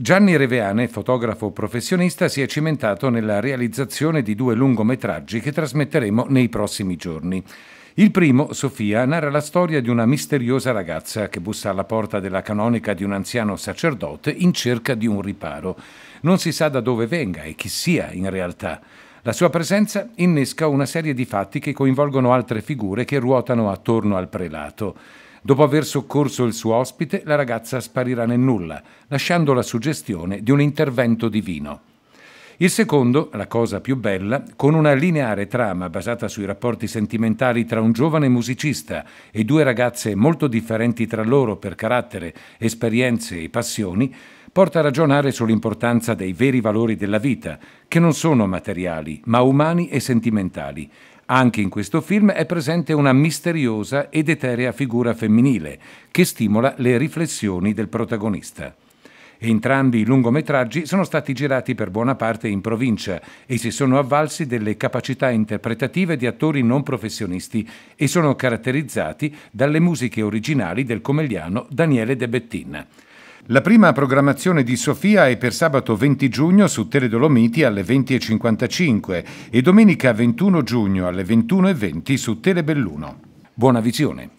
Gianni Reveane, fotografo professionista, si è cimentato nella realizzazione di due lungometraggi che trasmetteremo nei prossimi giorni. Il primo, Sofia, narra la storia di una misteriosa ragazza che bussa alla porta della canonica di un anziano sacerdote in cerca di un riparo. Non si sa da dove venga e chi sia in realtà. La sua presenza innesca una serie di fatti che coinvolgono altre figure che ruotano attorno al prelato. Dopo aver soccorso il suo ospite, la ragazza sparirà nel nulla, lasciando la suggestione di un intervento divino. Il secondo, la cosa più bella, con una lineare trama basata sui rapporti sentimentali tra un giovane musicista e due ragazze molto differenti tra loro per carattere, esperienze e passioni, porta a ragionare sull'importanza dei veri valori della vita, che non sono materiali, ma umani e sentimentali, anche in questo film è presente una misteriosa ed eterea figura femminile che stimola le riflessioni del protagonista. Entrambi i lungometraggi sono stati girati per buona parte in provincia e si sono avvalsi delle capacità interpretative di attori non professionisti e sono caratterizzati dalle musiche originali del comegliano Daniele De Bettina. La prima programmazione di Sofia è per sabato 20 giugno su Teledolomiti alle 20.55 e domenica 21 giugno alle 21.20 su Telebelluno. Buona visione!